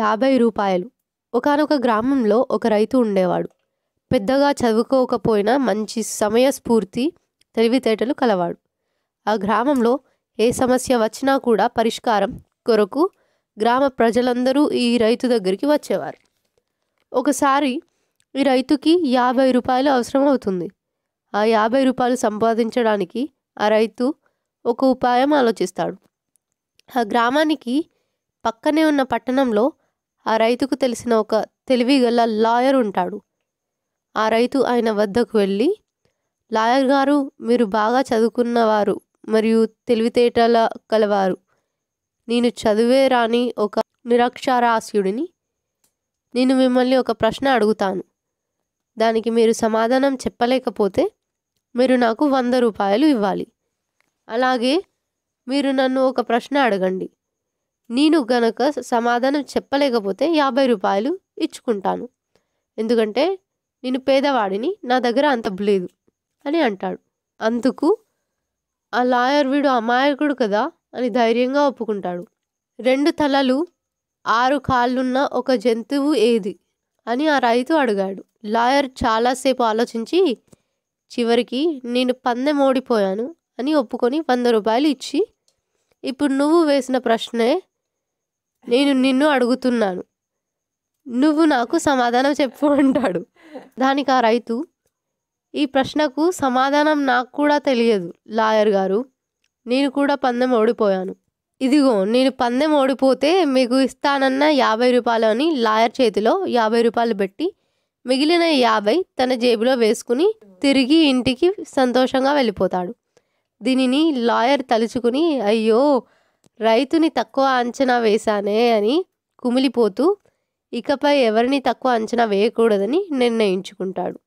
యాభై రూపాయలు ఒకనొక గ్రామంలో ఒక రైతు ఉండేవాడు పెద్దగా చదువుకోకపోయినా మంచి సమయస్ఫూర్తి తెలివితేటలు కలవాడు ఆ గ్రామంలో ఏ సమస్య వచ్చినా కూడా పరిష్కారం కొరకు గ్రామ ప్రజలందరూ ఈ రైతు దగ్గరికి వచ్చేవారు ఒకసారి ఈ రైతుకి యాభై రూపాయలు అవసరం అవుతుంది ఆ యాభై రూపాయలు సంపాదించడానికి ఆ రైతు ఒక ఉపాయం ఆలోచిస్తాడు ఆ గ్రామానికి పక్కనే ఉన్న పట్టణంలో ఆ రైతుకు తెలిసిన ఒక తెలివిగల లాయర్ ఉంటాడు ఆ రైతు ఆయన వద్దకు వెళ్ళి లాయర్ గారు మీరు బాగా చదువుకున్నవారు మరియు తెలివితేటల కలవారు నేను చదివే రాని ఒక నిరక్షరాస్యుడిని నేను మిమ్మల్ని ఒక ప్రశ్న అడుగుతాను దానికి మీరు సమాధానం చెప్పలేకపోతే మీరు నాకు వంద రూపాయలు ఇవ్వాలి అలాగే మీరు నన్ను ఒక ప్రశ్న అడగండి నేను గనక సమాధానం చెప్పలేకపోతే యాభై రూపాయలు ఇచ్చుకుంటాను ఎందుకంటే నేను పేదవాడిని నా దగ్గర అంత లేదు అని అంటాడు అందుకు ఆ లాయర్ వీడు అమాయకుడు కదా అని ధైర్యంగా ఒప్పుకుంటాడు రెండు తలలు ఆరు కాళ్ళున్న ఒక జంతువు ఏది అని ఆ రైతు అడిగాడు లాయర్ చాలాసేపు ఆలోచించి చివరికి నేను పందెం ఓడిపోయాను అని ఒప్పుకొని వంద రూపాయలు ఇచ్చి ఇప్పుడు నువ్వు వేసిన ప్రశ్నే నేను నిన్ను అడుగుతున్నాను నువ్వు నాకు సమాధానం చెప్పు అంటాడు దానికి ఆ రైతు ఈ ప్రశ్నకు సమాధానం నాకు కూడా తెలియదు లాయర్ గారు నేను కూడా పందెం ఓడిపోయాను ఇదిగో నేను పందెం ఓడిపోతే మీకు ఇస్తానన్న యాభై రూపాయలు అని లాయర్ చేతిలో యాభై రూపాయలు పెట్టి మిగిలిన యాభై తన జేబులో వేసుకుని తిరిగి ఇంటికి సంతోషంగా వెళ్ళిపోతాడు దీనిని లాయర్ తలుచుకుని అయ్యో రైతుని తక్కువ అంచనా వేశానే అని కుమిలిపోతూ ఇకపై ఎవరిని తక్కువ అంచనా వేయకూడదని నిర్ణయించుకుంటాడు